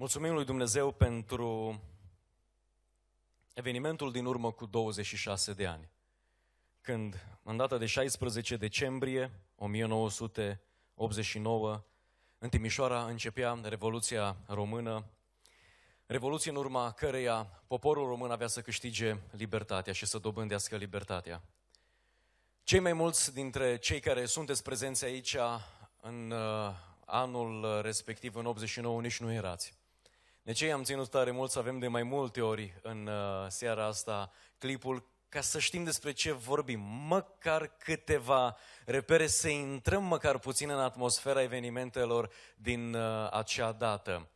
Mulțumim lui Dumnezeu pentru evenimentul din urmă cu 26 de ani, când, în data de 16 decembrie 1989, în Timișoara începea Revoluția Română, Revoluție în urma căreia poporul român avea să câștige libertatea și să dobândească libertatea. Cei mai mulți dintre cei care sunteți prezenți aici în uh, anul respectiv, în 89, nici nu erați. De aceea am ținut tare mult să avem de mai multe ori în uh, seara asta clipul ca să știm despre ce vorbim, măcar câteva repere, să intrăm măcar puțin în atmosfera evenimentelor din uh, acea dată.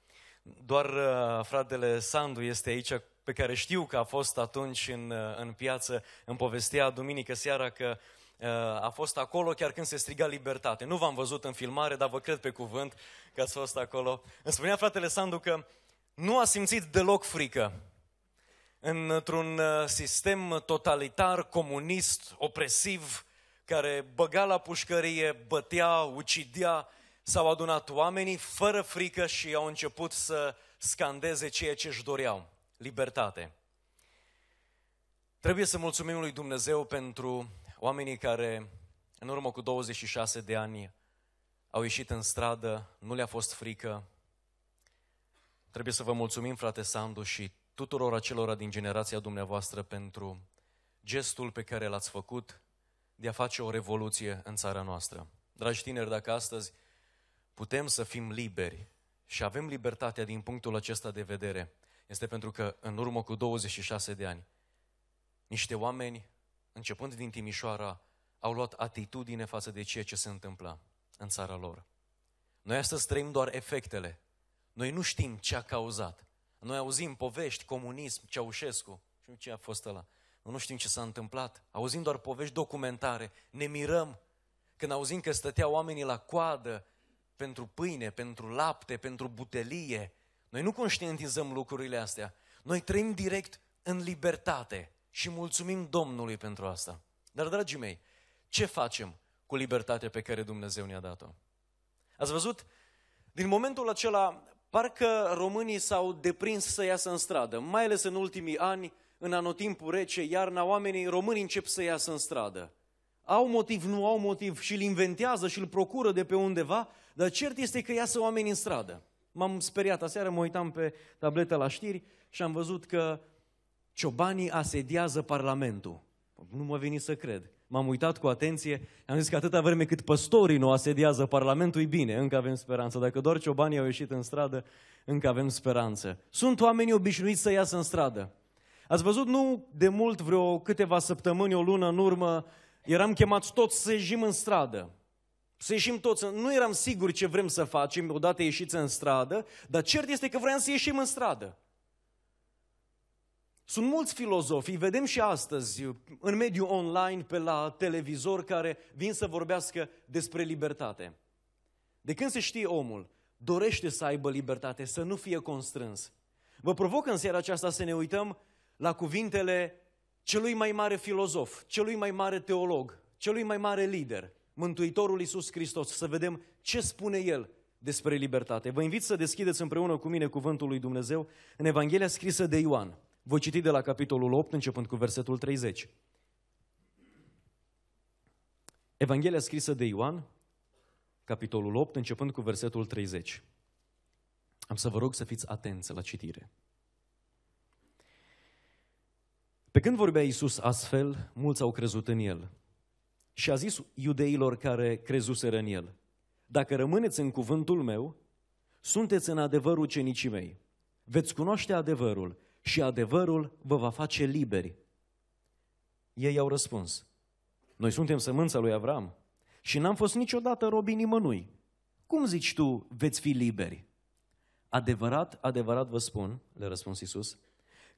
Doar uh, fratele Sandu este aici, pe care știu că a fost atunci în, uh, în piață, în povestea duminică seara că uh, a fost acolo chiar când se striga libertate. Nu v-am văzut în filmare, dar vă cred pe cuvânt că ați fost acolo. Îmi spunea fratele Sandu că uh, nu a simțit deloc frică. Într-un uh, sistem totalitar, comunist, opresiv, care băga la pușcărie, bătea, ucidea, s-au adunat oamenii fără frică și au început să scandeze ceea ce își doreau, libertate. Trebuie să mulțumim lui Dumnezeu pentru oamenii care în urmă cu 26 de ani au ieșit în stradă, nu le-a fost frică, Trebuie să vă mulțumim, frate Sandu, și tuturor acelora din generația dumneavoastră pentru gestul pe care l-ați făcut de a face o revoluție în țara noastră. Dragi tineri, dacă astăzi putem să fim liberi și avem libertatea din punctul acesta de vedere, este pentru că în urmă cu 26 de ani, niște oameni, începând din Timișoara, au luat atitudine față de ceea ce se întâmpla în țara lor. Noi astăzi trăim doar efectele noi nu știm ce a cauzat. Noi auzim povești, comunism, Ceaușescu, și ce a fost ăla. Noi nu știm ce s-a întâmplat. Auzim doar povești documentare, ne mirăm. Când auzim că stăteau oamenii la coadă pentru pâine, pentru lapte, pentru butelie, noi nu conștientizăm lucrurile astea. Noi trăim direct în libertate și mulțumim Domnului pentru asta. Dar, dragii mei, ce facem cu libertatea pe care Dumnezeu ne-a dat-o? Ați văzut? Din momentul acela, Parcă românii s-au deprins să iasă în stradă, mai ales în ultimii ani, în anotimpul rece, iarna, oamenii români încep să iasă în stradă. Au motiv, nu au motiv și îl inventează și îl procură de pe undeva, dar cert este că iasă oamenii în stradă. M-am speriat, aseară mă uitam pe tableta la știri și am văzut că ciobanii asediază Parlamentul. Nu mă veni să cred m-am uitat cu atenție, am zis că atâta vreme cât păstorii nu asediază Parlamentul, e bine, încă avem speranță. Dacă doar ciobanii au ieșit în stradă, încă avem speranță. Sunt oamenii obișnuiți să iasă în stradă. Ați văzut nu de mult, vreo câteva săptămâni, o lună în urmă, eram chemați toți să ieșim în stradă. Să ieșim toți, nu eram siguri ce vrem să facem odată ieșiți în stradă, dar cert este că vreau să ieșim în stradă. Sunt mulți filozofi, îi vedem și astăzi în mediul online, pe la televizor, care vin să vorbească despre libertate. De când se știe omul, dorește să aibă libertate, să nu fie constrâns. Vă provoc în seara aceasta să ne uităm la cuvintele celui mai mare filozof, celui mai mare teolog, celui mai mare lider, Mântuitorul Iisus Hristos, să vedem ce spune El despre libertate. Vă invit să deschideți împreună cu mine cuvântul lui Dumnezeu în Evanghelia scrisă de Ioan, voi citi de la capitolul 8, începând cu versetul 30. Evanghelia scrisă de Ioan, capitolul 8, începând cu versetul 30. Am să vă rog să fiți atenți la citire. Pe când vorbea Iisus astfel, mulți au crezut în El. Și a zis iudeilor care crezuseră în El, Dacă rămâneți în cuvântul meu, sunteți în adevăr ucenicii mei. Veți cunoaște adevărul și adevărul vă va face liberi. Ei au răspuns, noi suntem sămânța lui Avram și n-am fost niciodată robi nimănui. Cum zici tu, veți fi liberi? Adevărat, adevărat vă spun, le răspuns Iisus,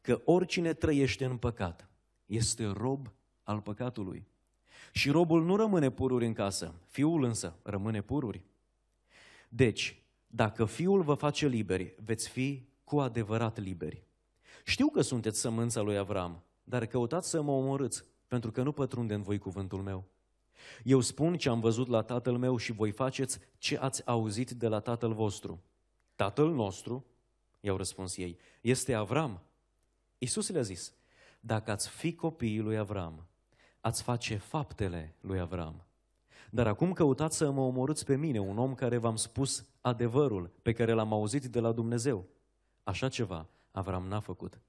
că oricine trăiește în păcat este rob al păcatului. Și robul nu rămâne pururi în casă, fiul însă rămâne pururi. Deci, dacă fiul vă face liberi, veți fi cu adevărat liberi. Știu că sunteți sămânța lui Avram, dar căutați să mă omorâți, pentru că nu pătrunde în voi cuvântul meu. Eu spun ce am văzut la tatăl meu și voi faceți ce ați auzit de la tatăl vostru. Tatăl nostru, i-au răspuns ei, este Avram. Iisus le-a zis, dacă ați fi copiii lui Avram, ați face faptele lui Avram. Dar acum căutați să mă omorâți pe mine, un om care v-am spus adevărul pe care l-am auzit de la Dumnezeu. Așa ceva Avram n-a făcut.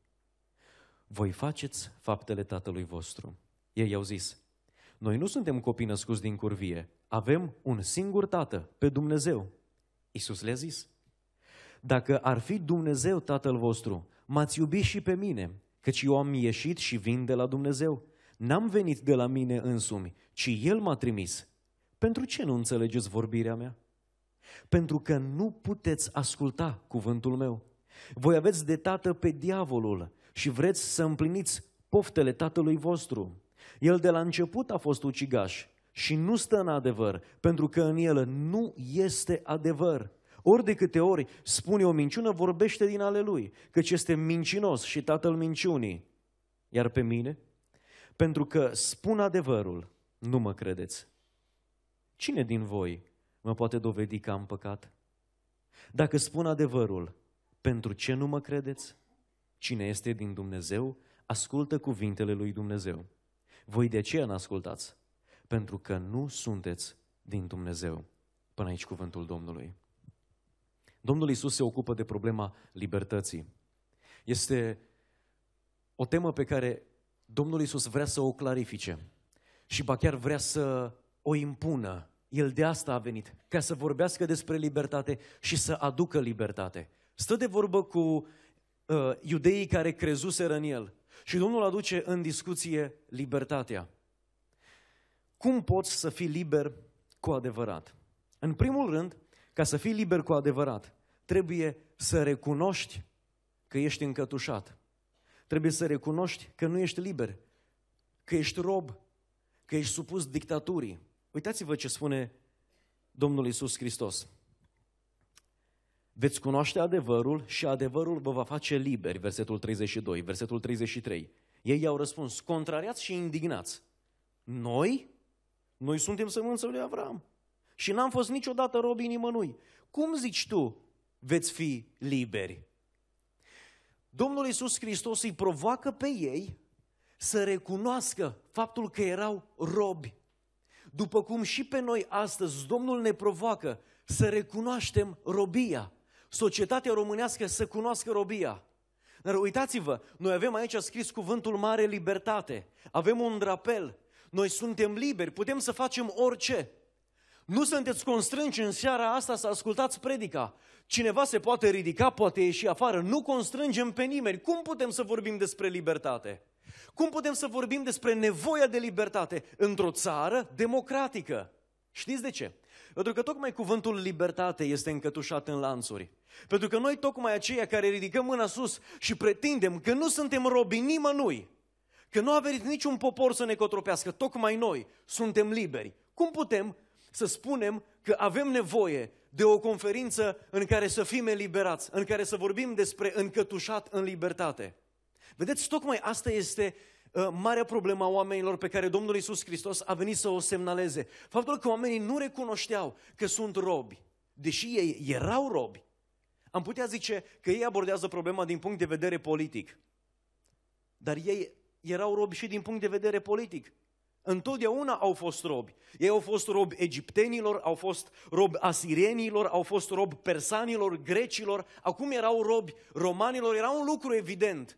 Voi faceți faptele tatălui vostru. Ei au zis, noi nu suntem copii născuți din curvie, avem un singur tată, pe Dumnezeu. Iisus le-a zis, dacă ar fi Dumnezeu tatăl vostru, m-ați iubit și pe mine, căci eu am ieșit și vin de la Dumnezeu. N-am venit de la mine însumi, ci El m-a trimis. Pentru ce nu înțelegeți vorbirea mea? Pentru că nu puteți asculta cuvântul meu. Voi aveți de tată pe diavolul și vreți să împliniți poftele tatălui vostru. El de la început a fost ucigaș și nu stă în adevăr, pentru că în el nu este adevăr. Ori de câte ori spune o minciună, vorbește din ale lui, căci este mincinos și tatăl minciunii. Iar pe mine? Pentru că spun adevărul, nu mă credeți. Cine din voi mă poate dovedi că am păcat? Dacă spun adevărul, pentru ce nu mă credeți? Cine este din Dumnezeu, ascultă cuvintele lui Dumnezeu. Voi de aceea n-ascultați, pentru că nu sunteți din Dumnezeu. Până aici cuvântul Domnului. Domnul Isus se ocupă de problema libertății. Este o temă pe care Domnul Isus vrea să o clarifice și ba chiar vrea să o impună. El de asta a venit, ca să vorbească despre libertate și să aducă libertate. Stă de vorbă cu uh, iudeii care crezuseră în el și Domnul aduce în discuție libertatea. Cum poți să fii liber cu adevărat? În primul rând, ca să fii liber cu adevărat, trebuie să recunoști că ești încătușat. Trebuie să recunoști că nu ești liber, că ești rob, că ești supus dictaturii. Uitați-vă ce spune Domnul Isus Hristos. Veți cunoaște adevărul și adevărul vă va face liberi, versetul 32, versetul 33. Ei i-au răspuns, contrariați și indignați. Noi? Noi suntem sămânța lui Avram. Și n-am fost niciodată robi nimănui. Cum zici tu, veți fi liberi? Domnul Iisus Hristos îi provoacă pe ei să recunoască faptul că erau robi. După cum și pe noi astăzi Domnul ne provoacă să recunoaștem robia societatea românească să cunoască robia. Dar uitați-vă, noi avem aici scris cuvântul mare libertate, avem un drapel, noi suntem liberi, putem să facem orice. Nu sunteți constrânși în seara asta să ascultați predica. Cineva se poate ridica, poate ieși afară. Nu constrângem pe nimeni. Cum putem să vorbim despre libertate? Cum putem să vorbim despre nevoia de libertate într-o țară democratică? Știți de ce? Pentru că tocmai cuvântul libertate este încătușat în lanțuri. Pentru că noi tocmai aceia care ridicăm mâna sus și pretindem că nu suntem robi nimănui, că nu a venit niciun popor să ne cotropească, tocmai noi suntem liberi. Cum putem să spunem că avem nevoie de o conferință în care să fim eliberați, în care să vorbim despre încătușat în libertate? Vedeți, tocmai asta este Ă, marea problemă a oamenilor pe care Domnul Isus Hristos a venit să o semnaleze. Faptul că oamenii nu recunoșteau că sunt robi, deși ei erau robi. Am putea zice că ei abordează problema din punct de vedere politic. Dar ei erau robi și din punct de vedere politic. Întotdeauna au fost robi. Ei au fost robi egiptenilor, au fost robi asirienilor, au fost robi persanilor, grecilor, acum erau robi romanilor, era un lucru evident.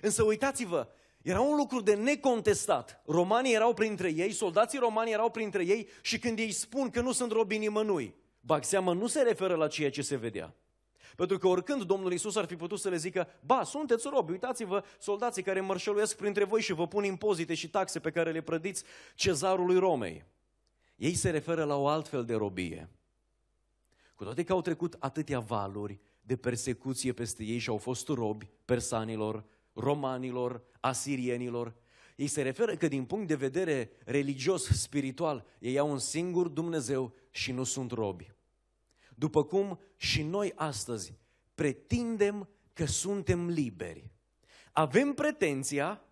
Însă uitați-vă, era un lucru de necontestat. Romanii erau printre ei, soldații romani erau printre ei și când ei spun că nu sunt robi nimănui, bag seama, nu se referă la ceea ce se vedea. Pentru că oricând Domnul Isus ar fi putut să le zică, ba, sunteți robi, uitați-vă soldații care mărșăluiesc printre voi și vă pun impozite și taxe pe care le prădiți cezarului Romei. Ei se referă la o altfel de robie. Cu toate că au trecut atâtea valuri de persecuție peste ei și au fost robi persanilor, romanilor, asirienilor. Ei se referă că din punct de vedere religios, spiritual, ei au un singur Dumnezeu și nu sunt robi. După cum și noi astăzi pretindem că suntem liberi. Avem pretenția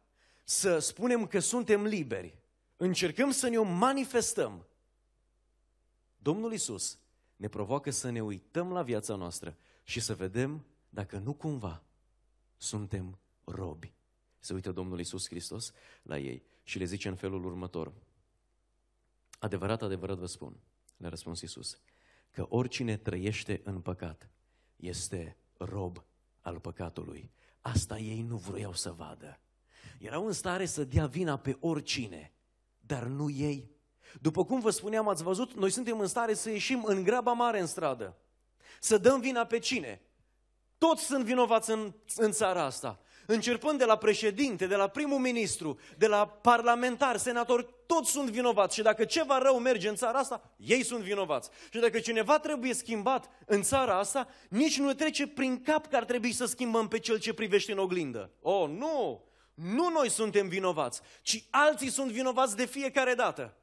să spunem că suntem liberi. Încercăm să ne o manifestăm. Domnul Isus ne provoacă să ne uităm la viața noastră și să vedem dacă nu cumva suntem robi. Se uită Domnul Isus Hristos la ei și le zice în felul următor. Adevărat, adevărat vă spun, le-a răspuns Isus, că oricine trăiește în păcat este rob al păcatului. Asta ei nu vroiau să vadă. Erau în stare să dea vina pe oricine, dar nu ei. După cum vă spuneam, ați văzut, noi suntem în stare să ieșim în graba mare în stradă. Să dăm vina pe cine? Toți sunt vinovați în, în țara asta începând de la președinte, de la primul ministru, de la parlamentar, senator, toți sunt vinovați. Și dacă ceva rău merge în țara asta, ei sunt vinovați. Și dacă cineva trebuie schimbat în țara asta, nici nu trece prin cap că ar trebui să schimbăm pe cel ce privește în oglindă. Oh, nu! Nu noi suntem vinovați, ci alții sunt vinovați de fiecare dată.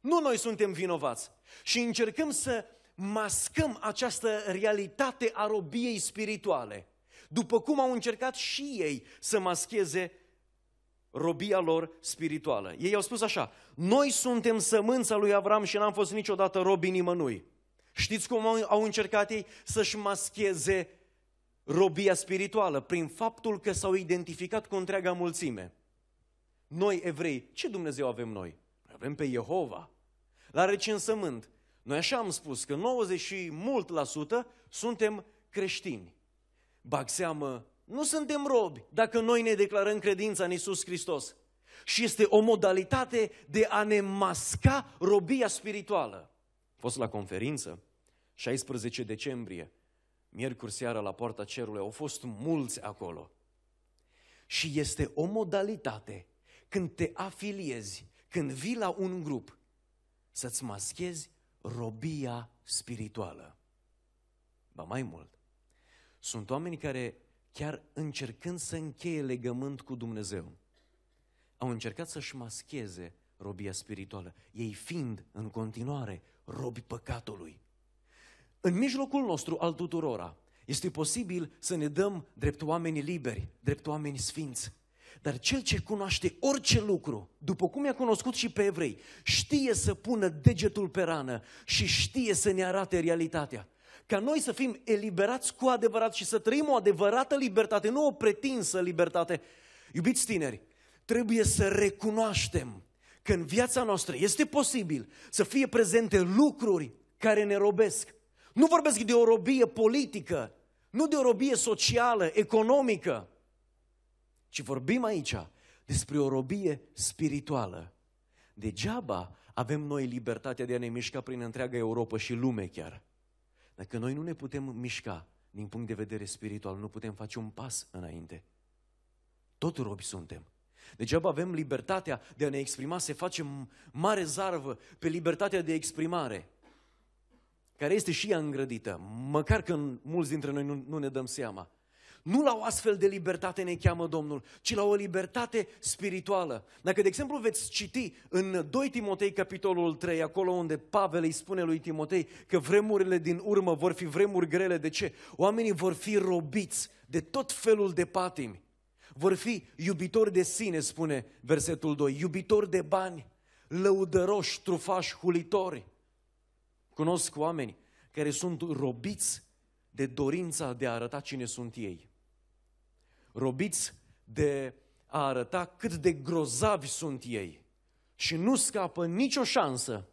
Nu noi suntem vinovați. Și încercăm să mascăm această realitate a robiei spirituale după cum au încercat și ei să mascheze robia lor spirituală. Ei au spus așa, noi suntem sămânța lui Avram și n-am fost niciodată robi nimănui. Știți cum au încercat ei să-și mascheze robia spirituală? Prin faptul că s-au identificat cu întreaga mulțime. Noi, evrei, ce Dumnezeu avem noi? Avem pe Jehova. La recensământ, noi așa am spus că 90 și mult la sută suntem creștini. Bag seamă, nu suntem robi dacă noi ne declarăm credința în Isus Hristos. Și este o modalitate de a ne masca robia spirituală. A fost la conferință, 16 decembrie, miercuri seara la Poarta Cerului, au fost mulți acolo. Și este o modalitate când te afiliezi, când vii la un grup, să-ți maschezi robia spirituală. Ba mai mult, sunt oameni care, chiar încercând să încheie legământ cu Dumnezeu, au încercat să-și mascheze robia spirituală, ei fiind în continuare robi păcatului. În mijlocul nostru al tuturora este posibil să ne dăm drept oameni liberi, drept oameni sfinți. Dar cel ce cunoaște orice lucru, după cum i-a cunoscut și pe evrei, știe să pună degetul pe rană și știe să ne arate realitatea ca noi să fim eliberați cu adevărat și să trăim o adevărată libertate, nu o pretinsă libertate. Iubiți tineri, trebuie să recunoaștem că în viața noastră este posibil să fie prezente lucruri care ne robesc. Nu vorbesc de o robie politică, nu de o robie socială, economică, ci vorbim aici despre o robie spirituală. Degeaba avem noi libertatea de a ne mișca prin întreaga Europa și lume chiar. Dacă noi nu ne putem mișca din punct de vedere spiritual, nu putem face un pas înainte. Tot robi suntem. Degeaba avem libertatea de a ne exprima, se face mare zarvă pe libertatea de exprimare, care este și ea îngrădită, măcar că mulți dintre noi nu, nu ne dăm seama. Nu la o astfel de libertate ne cheamă Domnul, ci la o libertate spirituală. Dacă, de exemplu, veți citi în 2 Timotei, capitolul 3, acolo unde Pavel îi spune lui Timotei că vremurile din urmă vor fi vremuri grele. De ce? Oamenii vor fi robiți de tot felul de patimi. Vor fi iubitori de sine, spune versetul 2, iubitori de bani, lăudăroși, trufași, hulitori. Cunosc oameni care sunt robiți de dorința de a arăta cine sunt ei robiți de a arăta cât de grozavi sunt ei și nu scapă nicio șansă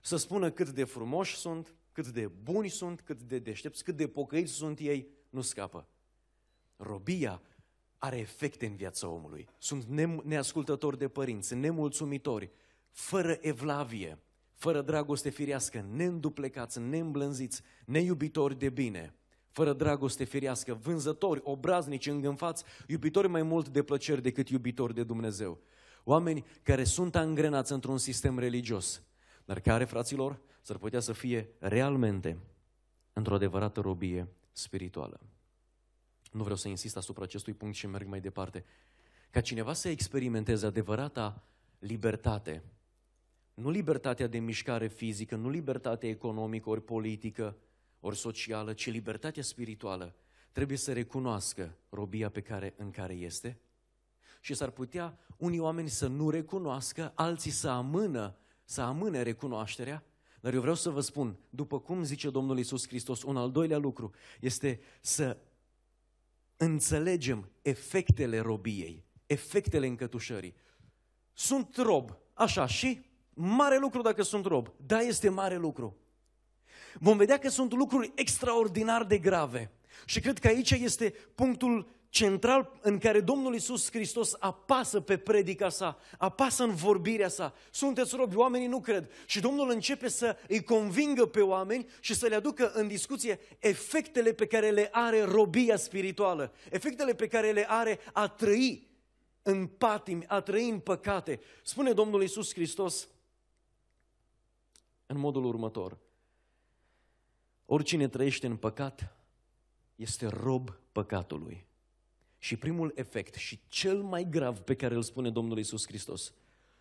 să spună cât de frumoși sunt, cât de buni sunt, cât de deștepți, cât de pocăiți sunt ei, nu scapă. Robia are efecte în viața omului. Sunt ne- neascultători de părinți, nemulțumitori, fără evlavie, fără dragoste firească, neînduplecați, neîmblânziți, neiubitori de bine – fără dragoste firească, vânzători, obraznici, îngânfați, iubitori mai mult de plăceri decât iubitori de Dumnezeu. Oameni care sunt angrenați într-un sistem religios, dar care, fraților, s-ar putea să fie realmente într-o adevărată robie spirituală. Nu vreau să insist asupra acestui punct și merg mai departe. Ca cineva să experimenteze adevărata libertate, nu libertatea de mișcare fizică, nu libertatea economică ori politică, ori socială, ci libertatea spirituală, trebuie să recunoască robia pe care, în care este și s-ar putea unii oameni să nu recunoască, alții să amână, să amâne recunoașterea, dar eu vreau să vă spun, după cum zice Domnul Isus Hristos, un al doilea lucru este să înțelegem efectele robiei, efectele încătușării. Sunt rob, așa și mare lucru dacă sunt rob, da, este mare lucru vom vedea că sunt lucruri extraordinar de grave. Și cred că aici este punctul central în care Domnul Isus Hristos apasă pe predica sa, apasă în vorbirea sa. Sunteți robi, oamenii nu cred. Și Domnul începe să îi convingă pe oameni și să le aducă în discuție efectele pe care le are robia spirituală, efectele pe care le are a trăi în patimi, a trăi în păcate. Spune Domnul Isus Hristos în modul următor. Oricine trăiește în păcat este rob păcatului. Și primul efect și cel mai grav pe care îl spune Domnul Isus Hristos.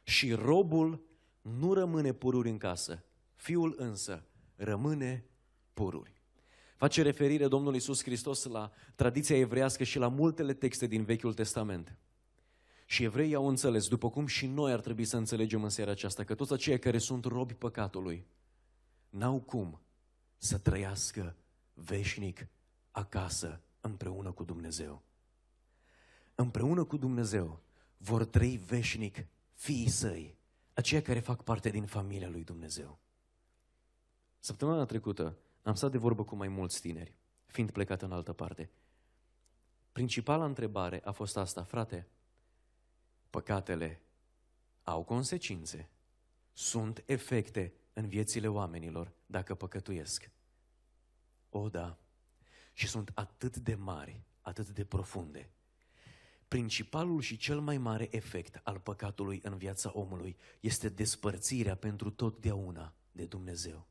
Și robul nu rămâne pururi în casă, fiul însă rămâne pururi. Face referire Domnul Isus Hristos la tradiția evrească și la multele texte din Vechiul Testament. Și evreii au înțeles, după cum și noi ar trebui să înțelegem în seara aceasta, că toți aceia care sunt robi păcatului, n-au cum să trăiască veșnic acasă împreună cu Dumnezeu. Împreună cu Dumnezeu vor trăi veșnic fiii săi, aceia care fac parte din familia lui Dumnezeu. Săptămâna trecută am stat de vorbă cu mai mulți tineri, fiind plecat în altă parte. Principala întrebare a fost asta, frate, păcatele au consecințe, sunt efecte în viețile oamenilor dacă păcătuiesc. O, da, și sunt atât de mari, atât de profunde. Principalul și cel mai mare efect al păcatului în viața omului este despărțirea pentru totdeauna de Dumnezeu.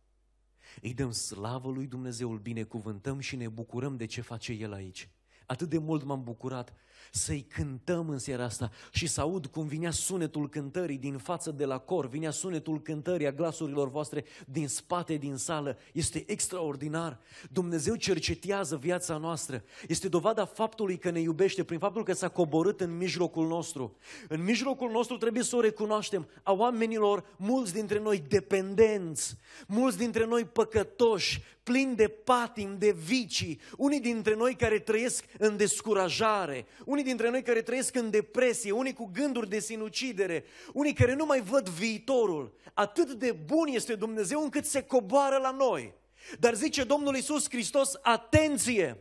Îi dăm slavă lui Dumnezeu, îl binecuvântăm și ne bucurăm de ce face El aici atât de mult m-am bucurat să-i cântăm în seara asta și să aud cum vinea sunetul cântării din față de la cor, vinea sunetul cântării a glasurilor voastre din spate, din sală. Este extraordinar. Dumnezeu cercetează viața noastră. Este dovada faptului că ne iubește prin faptul că s-a coborât în mijlocul nostru. În mijlocul nostru trebuie să o recunoaștem. A oamenilor, mulți dintre noi dependenți, mulți dintre noi păcătoși, Plin de patim, de vicii, unii dintre noi care trăiesc în descurajare, unii dintre noi care trăiesc în depresie, unii cu gânduri de sinucidere, unii care nu mai văd viitorul. Atât de bun este Dumnezeu încât se coboară la noi. Dar zice Domnul Isus Hristos, atenție,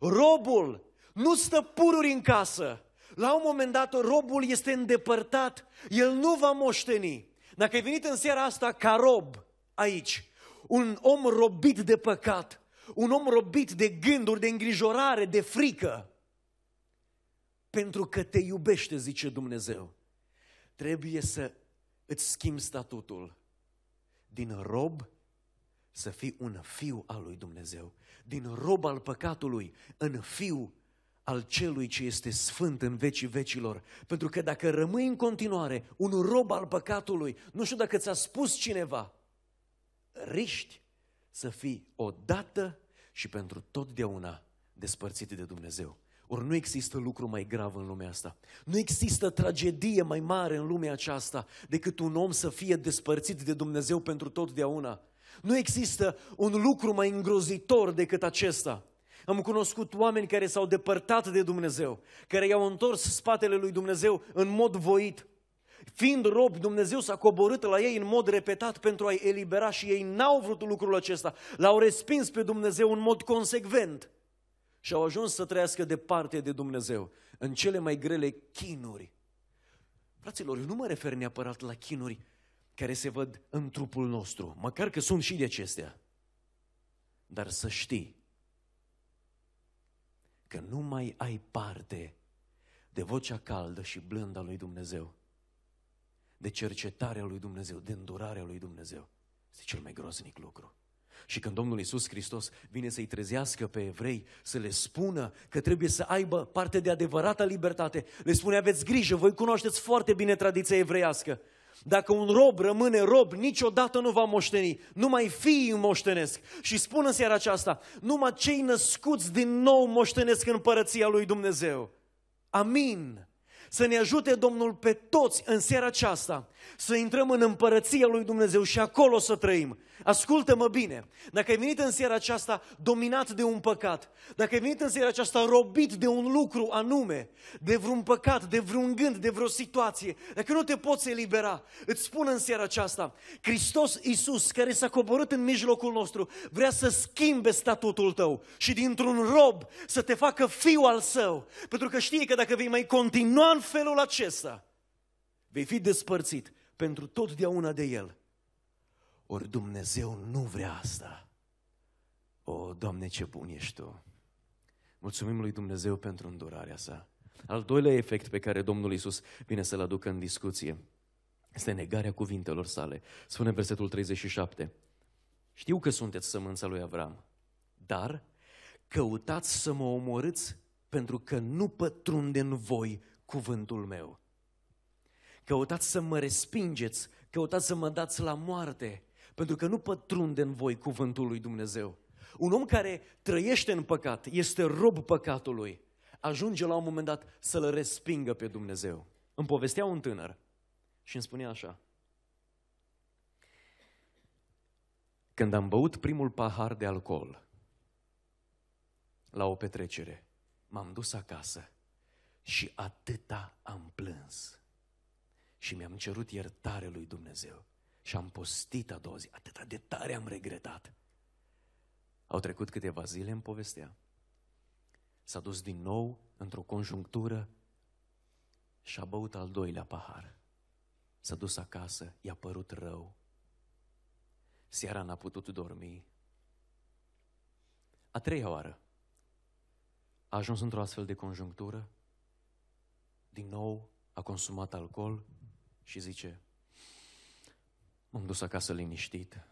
robul nu stă pururi în casă. La un moment dat, robul este îndepărtat, el nu va moșteni. Dacă ai venit în seara asta ca rob aici, un om robit de păcat, un om robit de gânduri, de îngrijorare, de frică. Pentru că te iubește, zice Dumnezeu. Trebuie să îți schimbi statutul din rob să fii un fiu al lui Dumnezeu, din rob al păcatului în fiu al celui ce este sfânt în vecii vecilor. Pentru că dacă rămâi în continuare un rob al păcatului, nu știu dacă ți-a spus cineva, riști să fii odată și pentru totdeauna despărțit de Dumnezeu. Ori nu există lucru mai grav în lumea asta. Nu există tragedie mai mare în lumea aceasta decât un om să fie despărțit de Dumnezeu pentru totdeauna. Nu există un lucru mai îngrozitor decât acesta. Am cunoscut oameni care s-au depărtat de Dumnezeu, care i-au întors spatele lui Dumnezeu în mod voit, Fiind robi, Dumnezeu s-a coborât la ei în mod repetat pentru a-i elibera și ei n-au vrut lucrul acesta. L-au respins pe Dumnezeu în mod consecvent și au ajuns să trăiască departe de Dumnezeu, în cele mai grele chinuri. Fraților, eu nu mă refer neapărat la chinuri care se văd în trupul nostru, măcar că sunt și de acestea. Dar să știi că nu mai ai parte de vocea caldă și blândă a lui Dumnezeu de cercetarea lui Dumnezeu, de îndurarea lui Dumnezeu. Este cel mai groznic lucru. Și când Domnul Iisus Hristos vine să-i trezească pe evrei, să le spună că trebuie să aibă parte de adevărata libertate, le spune, aveți grijă, voi cunoașteți foarte bine tradiția evreiască. Dacă un rob rămâne rob, niciodată nu va moșteni. Numai fiii îi moștenesc. Și spun în seara aceasta, numai cei născuți din nou moștenesc în părăția lui Dumnezeu. Amin. Să ne ajute Domnul pe toți în seara aceasta să intrăm în împărăția lui Dumnezeu și acolo să trăim. Ascultă-mă bine, dacă ai venit în seara aceasta dominat de un păcat, dacă ai venit în seara aceasta robit de un lucru anume, de vreun păcat, de vreun gând, de vreo situație, dacă nu te poți elibera, îți spun în seara aceasta, Hristos Iisus, care s-a coborât în mijlocul nostru, vrea să schimbe statutul tău și dintr-un rob să te facă fiu al său, pentru că știe că dacă vei mai continua în felul acesta, Vei fi despărțit pentru totdeauna de El. Ori Dumnezeu nu vrea asta. O, Doamne, ce bun ești Tu! Mulțumim lui Dumnezeu pentru îndurarea sa. Al doilea efect pe care Domnul Isus vine să-l aducă în discuție este negarea cuvintelor sale. Spune versetul 37. Știu că sunteți sămânța lui Avram, dar căutați să mă omorâți pentru că nu pătrunde în voi cuvântul meu. Căutați să mă respingeți, căutați să mă dați la moarte, pentru că nu pătrunde în voi cuvântul lui Dumnezeu. Un om care trăiește în păcat, este rob păcatului, ajunge la un moment dat să-l respingă pe Dumnezeu. Îmi povestea un tânăr și îmi spunea așa. Când am băut primul pahar de alcool la o petrecere, m-am dus acasă și atâta am plâns și mi-am cerut iertare lui Dumnezeu. Și am postit a doua zi. Atâta de tare am regretat. Au trecut câteva zile, în povestea. S-a dus din nou într-o conjunctură și a băut al doilea pahar. S-a dus acasă, i-a părut rău. Seara n-a putut dormi. A treia oară a ajuns într-o astfel de conjunctură, din nou a consumat alcool și zice, m-am dus acasă liniștit,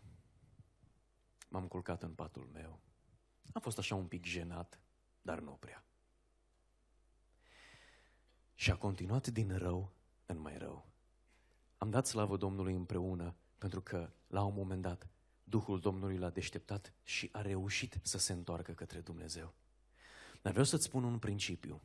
m-am culcat în patul meu, am fost așa un pic jenat, dar nu prea. Și a continuat din rău în mai rău. Am dat slavă Domnului împreună, pentru că la un moment dat Duhul Domnului l-a deșteptat și a reușit să se întoarcă către Dumnezeu. Dar vreau să-ți spun un principiu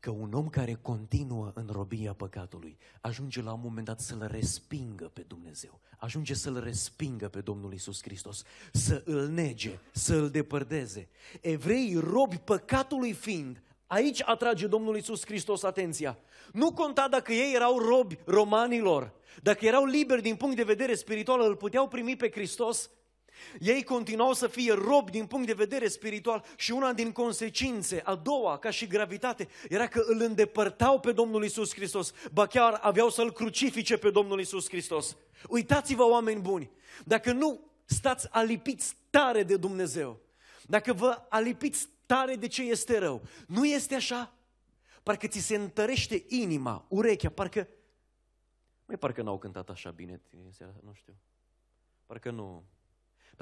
că un om care continuă în robia păcatului ajunge la un moment dat să-L respingă pe Dumnezeu, ajunge să-L respingă pe Domnul Isus Hristos, să îl nege, să îl depărdeze. Evreii robi păcatului fiind, aici atrage Domnul Isus Hristos atenția. Nu conta dacă ei erau robi romanilor, dacă erau liberi din punct de vedere spiritual, îl puteau primi pe Hristos ei continuau să fie robi din punct de vedere spiritual și una din consecințe, a doua, ca și gravitate, era că îl îndepărtau pe Domnul Isus Hristos, ba chiar aveau să-l crucifice pe Domnul Isus Hristos. Uitați-vă, oameni buni, dacă nu stați alipiți tare de Dumnezeu, dacă vă alipiți tare de ce este rău, nu este așa? Parcă ți se întărește inima, urechea, parcă... Mai parcă n-au cântat așa bine, nu știu. Parcă nu,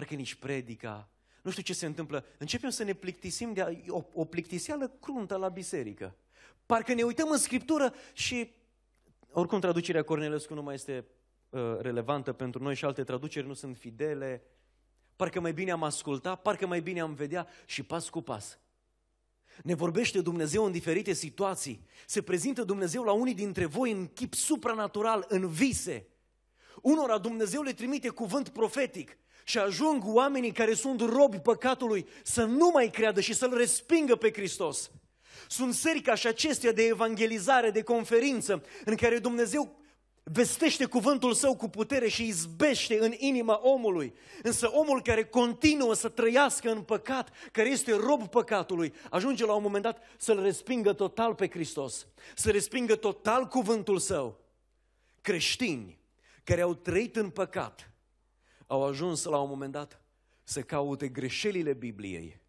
nici predica, nu știu ce se întâmplă. Începem să ne plictisim de a, o, o plictiseală cruntă la biserică. Parcă ne uităm în Scriptură și, oricum, traducerea Cornelescu nu mai este uh, relevantă pentru noi și alte traduceri nu sunt fidele. Parcă mai bine am asculta, parcă mai bine am vedea și pas cu pas. Ne vorbește Dumnezeu în diferite situații. Se prezintă Dumnezeu la unii dintre voi în chip supranatural, în vise. Unora Dumnezeu le trimite cuvânt profetic. Și ajung oamenii care sunt robi păcatului să nu mai creadă și să-L respingă pe Hristos. Sunt seri ca și acestea de evangelizare, de conferință, în care Dumnezeu vestește cuvântul său cu putere și izbește în inima omului. Însă omul care continuă să trăiască în păcat, care este rob păcatului, ajunge la un moment dat să-l respingă total pe Hristos, să respingă total cuvântul său. Creștini care au trăit în păcat au ajuns la un moment dat să caute greșelile Bibliei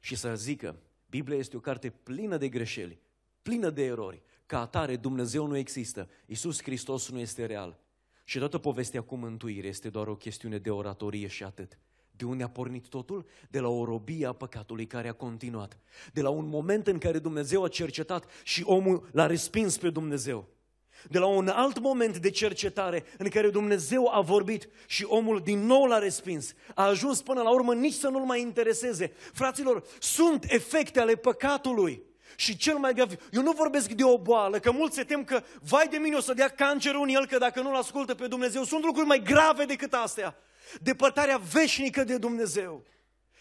și să zică, Biblia este o carte plină de greșeli, plină de erori. Ca atare, Dumnezeu nu există, Iisus Hristos nu este real. Și toată povestea cu mântuire este doar o chestiune de oratorie și atât. De unde a pornit totul? De la o robie a păcatului care a continuat. De la un moment în care Dumnezeu a cercetat și omul l-a respins pe Dumnezeu de la un alt moment de cercetare în care Dumnezeu a vorbit și omul din nou l-a respins. A ajuns până la urmă nici să nu-l mai intereseze. Fraților, sunt efecte ale păcatului. Și cel mai grav, eu nu vorbesc de o boală, că mulți se tem că, vai de mine, o să dea cancerul în el, că dacă nu-l ascultă pe Dumnezeu, sunt lucruri mai grave decât astea. Depărtarea veșnică de Dumnezeu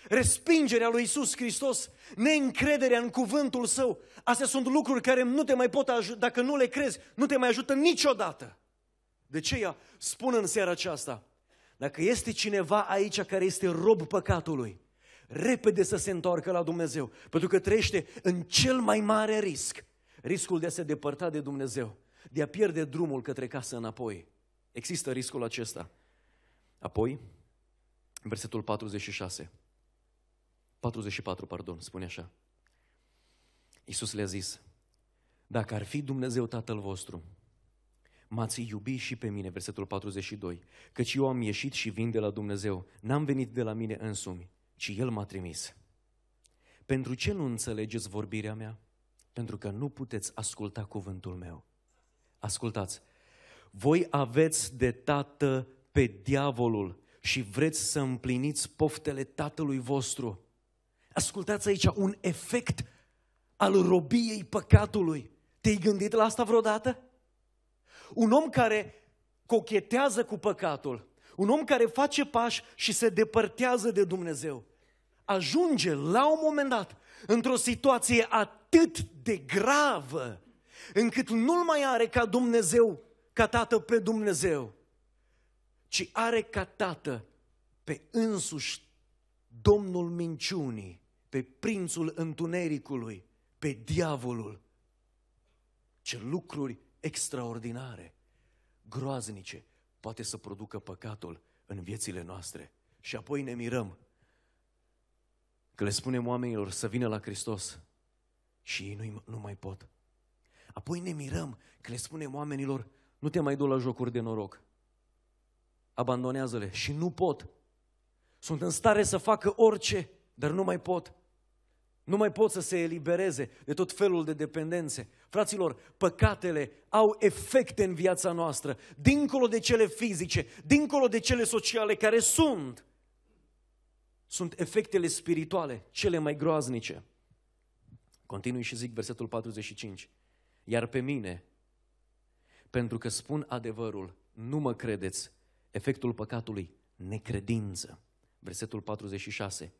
respingerea lui Isus Hristos, neîncrederea în cuvântul său, astea sunt lucruri care nu te mai pot ajuta, dacă nu le crezi, nu te mai ajută niciodată. De ce ea spun în seara aceasta, dacă este cineva aici care este rob păcatului, repede să se întoarcă la Dumnezeu, pentru că trăiește în cel mai mare risc, riscul de a se depărta de Dumnezeu, de a pierde drumul către casă înapoi. Există riscul acesta. Apoi, versetul 46. 44, pardon, spune așa. Iisus le-a zis, dacă ar fi Dumnezeu Tatăl vostru, m-ați iubi și pe mine, versetul 42, căci eu am ieșit și vin de la Dumnezeu, n-am venit de la mine însumi, ci El m-a trimis. Pentru ce nu înțelegeți vorbirea mea? Pentru că nu puteți asculta cuvântul meu. Ascultați, voi aveți de tată pe diavolul și vreți să împliniți poftele tatălui vostru. Ascultați aici un efect al robiei păcatului. Te-ai gândit la asta vreodată? Un om care cochetează cu păcatul, un om care face pași și se depărtează de Dumnezeu, ajunge la un moment dat într-o situație atât de gravă, încât nu-l mai are ca Dumnezeu, ca tată pe Dumnezeu, ci are ca tată pe însuși Domnul minciunii, pe prințul întunericului, pe diavolul. Ce lucruri extraordinare, groaznice, poate să producă păcatul în viețile noastre. Și apoi ne mirăm că le spunem oamenilor să vină la Hristos și ei nu, nu mai pot. Apoi ne mirăm că le spunem oamenilor, nu te mai du la jocuri de noroc. Abandonează-le și nu pot. Sunt în stare să facă orice, dar nu mai pot. Nu mai pot să se elibereze de tot felul de dependențe. Fraților, păcatele au efecte în viața noastră, dincolo de cele fizice, dincolo de cele sociale care sunt. Sunt efectele spirituale cele mai groaznice. Continui și zic versetul 45. Iar pe mine, pentru că spun adevărul, nu mă credeți, efectul păcatului, necredință. Versetul 46.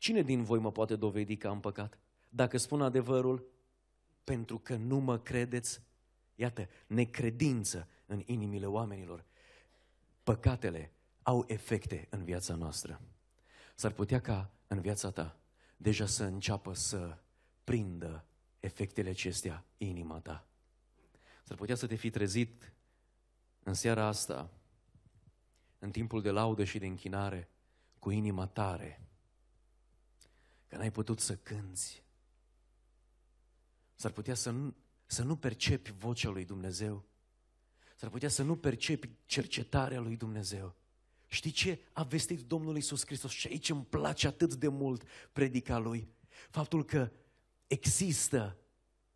Cine din voi mă poate dovedi că am păcat? Dacă spun adevărul, pentru că nu mă credeți, iată, necredință în inimile oamenilor. Păcatele au efecte în viața noastră. S-ar putea ca în viața ta deja să înceapă să prindă efectele acestea inima ta. S-ar putea să te fi trezit în seara asta, în timpul de laudă și de închinare, cu inima tare, că n-ai putut să cânți. S-ar putea să nu, să nu percepi vocea lui Dumnezeu. S-ar putea să nu percepi cercetarea lui Dumnezeu. Știi ce a vestit Domnul Iisus Hristos? Și aici îmi place atât de mult predica lui. Faptul că există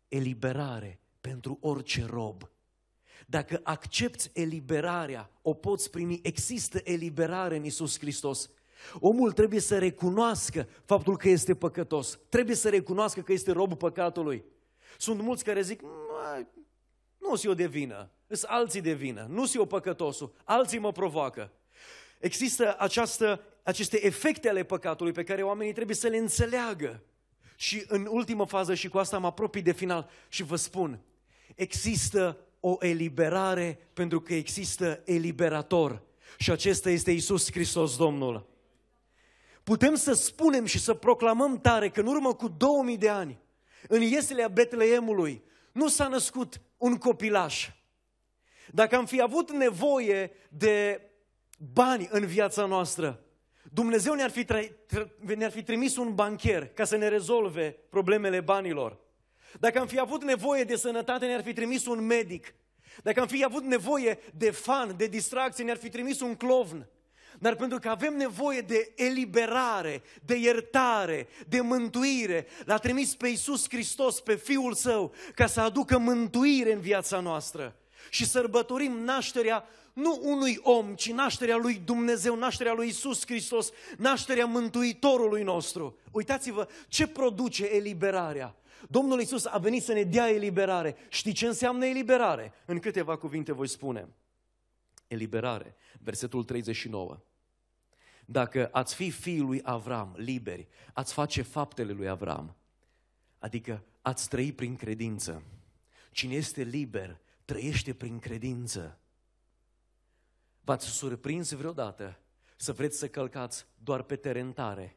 eliberare pentru orice rob. Dacă accepti eliberarea, o poți primi, există eliberare în Iisus Hristos. Omul trebuie să recunoască faptul că este păcătos. Trebuie să recunoască că este robul păcatului. Sunt mulți care zic, nu sunt eu de vină, sunt alții de vină, nu sunt eu păcătosul, alții mă provoacă. Există această, aceste efecte ale păcatului pe care oamenii trebuie să le înțeleagă. Și în ultimă fază, și cu asta mă apropii de final și vă spun, există o eliberare pentru că există eliberator. Și acesta este Isus Hristos Domnul putem să spunem și să proclamăm tare că în urmă cu 2000 de ani, în ieselea Betleemului, nu s-a născut un copilaș. Dacă am fi avut nevoie de bani în viața noastră, Dumnezeu ne-ar fi, ne fi trimis un bancher ca să ne rezolve problemele banilor. Dacă am fi avut nevoie de sănătate, ne-ar fi trimis un medic. Dacă am fi avut nevoie de fan, de distracție, ne-ar fi trimis un clovn. Dar pentru că avem nevoie de eliberare, de iertare, de mântuire, l-a trimis pe Iisus Hristos, pe Fiul Său, ca să aducă mântuire în viața noastră și sărbătorim nașterea nu unui om, ci nașterea lui Dumnezeu, nașterea lui Isus Hristos, nașterea Mântuitorului nostru. Uitați-vă ce produce eliberarea. Domnul Isus a venit să ne dea eliberare. Știi ce înseamnă eliberare? În câteva cuvinte voi spune. Eliberare. Versetul 39. Dacă ați fi fiul lui Avram, liberi, ați face faptele lui Avram, adică ați trăi prin credință. Cine este liber, trăiește prin credință. V-ați surprins vreodată să vreți să călcați doar pe terentare,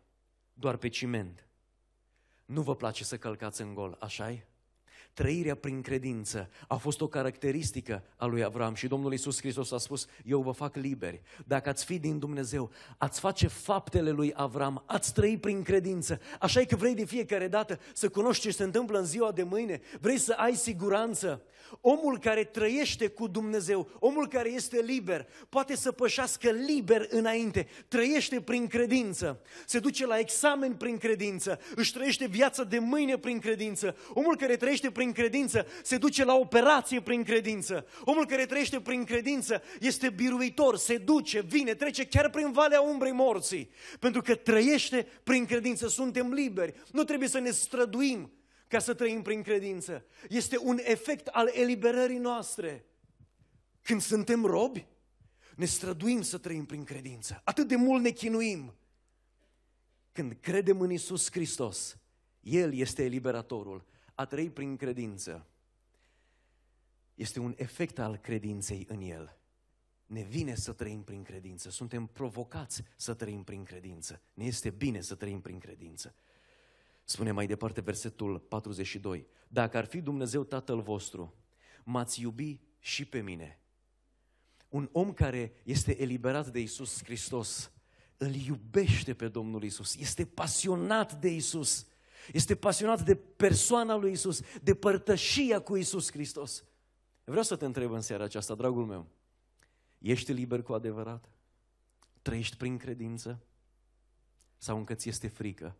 doar pe ciment. Nu vă place să călcați în gol, așa -i? trăirea prin credință a fost o caracteristică a lui Avram și Domnul Iisus Hristos a spus, eu vă fac liberi. Dacă ați fi din Dumnezeu, ați face faptele lui Avram, ați trăi prin credință. Așa e că vrei de fiecare dată să cunoști ce se întâmplă în ziua de mâine, vrei să ai siguranță. Omul care trăiește cu Dumnezeu, omul care este liber, poate să pășească liber înainte, trăiește prin credință, se duce la examen prin credință, își trăiește viața de mâine prin credință. Omul care trăiește prin prin credință se duce la operație prin credință. Omul care trăiește prin credință este biruitor, se duce, vine, trece chiar prin valea umbrei morții. Pentru că trăiește prin credință, suntem liberi. Nu trebuie să ne străduim ca să trăim prin credință. Este un efect al eliberării noastre. Când suntem robi, ne străduim să trăim prin credință. Atât de mult ne chinuim. Când credem în Isus Hristos, El este eliberatorul a trăi prin credință este un efect al credinței în El. Ne vine să trăim prin credință, suntem provocați să trăim prin credință. Ne este bine să trăim prin credință. Spune mai departe versetul 42. Dacă ar fi Dumnezeu Tatăl vostru, m-ați iubi și pe mine. Un om care este eliberat de Isus Hristos, îl iubește pe Domnul Isus, este pasionat de Isus, este pasionat de persoana lui Isus, de părtășia cu Isus Hristos. Vreau să te întreb în seara aceasta, dragul meu, ești liber cu adevărat? Trăiești prin credință? Sau încă ți este frică?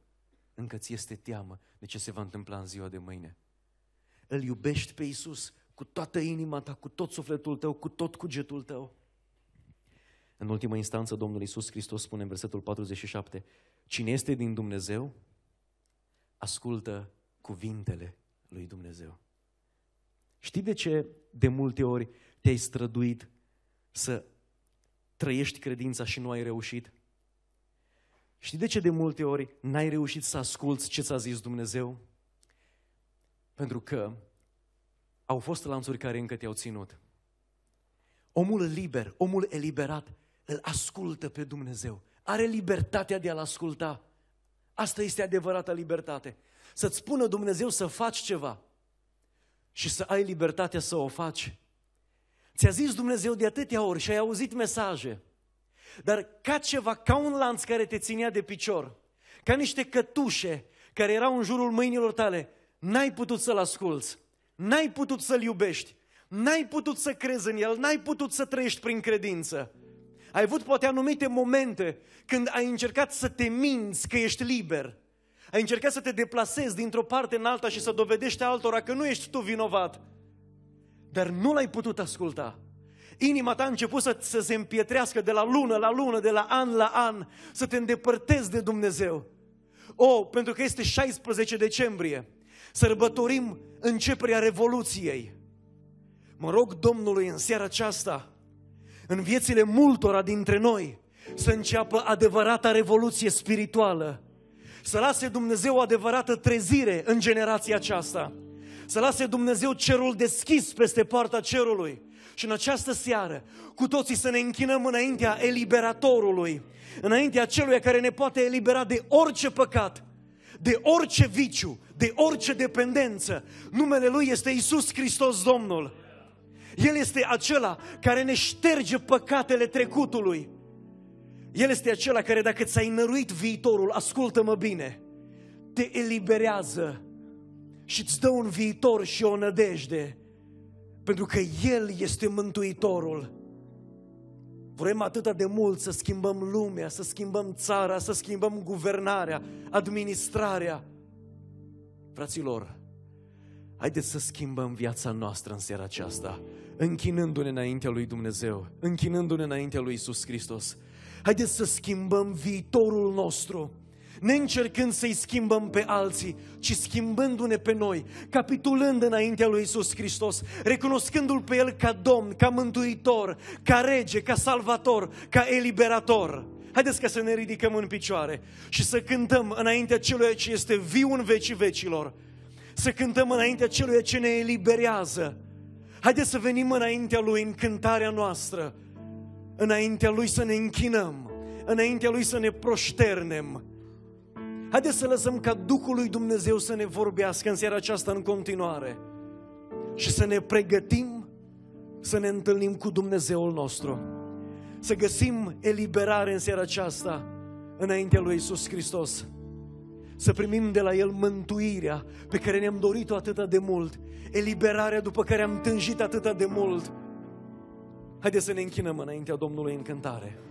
Încă ți este teamă de ce se va întâmpla în ziua de mâine? Îl iubești pe Isus cu toată inima ta, cu tot sufletul tău, cu tot cugetul tău? În ultima instanță, Domnul Isus Hristos spune în versetul 47, Cine este din Dumnezeu, ascultă cuvintele lui Dumnezeu. Știi de ce de multe ori te-ai străduit să trăiești credința și nu ai reușit? Știi de ce de multe ori n-ai reușit să asculți ce ți-a zis Dumnezeu? Pentru că au fost lanțuri care încă te-au ținut. Omul liber, omul eliberat, îl ascultă pe Dumnezeu. Are libertatea de a-L asculta. Asta este adevărata libertate. Să-ți spună Dumnezeu să faci ceva și să ai libertatea să o faci. Ți-a zis Dumnezeu de atâtea ori și ai auzit mesaje, dar ca ceva, ca un lanț care te ținea de picior, ca niște cătușe care erau în jurul mâinilor tale, n-ai putut să-l asculți, n-ai putut să-l iubești, n-ai putut să crezi în el, n-ai putut să trăiești prin credință. Ai avut poate anumite momente când ai încercat să te minți că ești liber. Ai încercat să te deplasezi dintr-o parte în alta și să dovedești altora că nu ești tu vinovat. Dar nu l-ai putut asculta. Inima ta a început să, să se împietrească de la lună la lună, de la an la an, să te îndepărtezi de Dumnezeu. O, oh, pentru că este 16 decembrie, sărbătorim începerea Revoluției. Mă rog Domnului în seara aceasta în viețile multora dintre noi să înceapă adevărata revoluție spirituală, să lase Dumnezeu o adevărată trezire în generația aceasta, să lase Dumnezeu cerul deschis peste poarta cerului și în această seară cu toții să ne închinăm înaintea eliberatorului, înaintea celui care ne poate elibera de orice păcat, de orice viciu, de orice dependență. Numele Lui este Isus Hristos Domnul. El este acela care ne șterge păcatele trecutului. El este acela care dacă ți a năruit viitorul, ascultă-mă bine, te eliberează și îți dă un viitor și o nădejde, pentru că El este Mântuitorul. Vrem atâta de mult să schimbăm lumea, să schimbăm țara, să schimbăm guvernarea, administrarea. Fraților, haideți să schimbăm viața noastră în seara aceasta închinându-ne înaintea lui Dumnezeu, închinându-ne înaintea lui Isus Hristos. Haideți să schimbăm viitorul nostru, ne încercând să-i schimbăm pe alții, ci schimbându-ne pe noi, capitulând înaintea lui Isus Hristos, recunoscându-L pe El ca Domn, ca Mântuitor, ca Rege, ca Salvator, ca Eliberator. Haideți ca să ne ridicăm în picioare și să cântăm înaintea celui ce este viu în vecii vecilor, să cântăm înaintea celui ce ne eliberează, Haideți să venim înaintea Lui în cântarea noastră, înaintea Lui să ne închinăm, înaintea Lui să ne proșternem. Haideți să lăsăm ca Duhul lui Dumnezeu să ne vorbească în seara aceasta în continuare și să ne pregătim să ne întâlnim cu Dumnezeul nostru. Să găsim eliberare în seara aceasta înaintea lui Isus Hristos să primim de la El mântuirea pe care ne-am dorit-o atâta de mult, eliberarea după care am tânjit atâta de mult. Haideți să ne închinăm înaintea Domnului în cântare.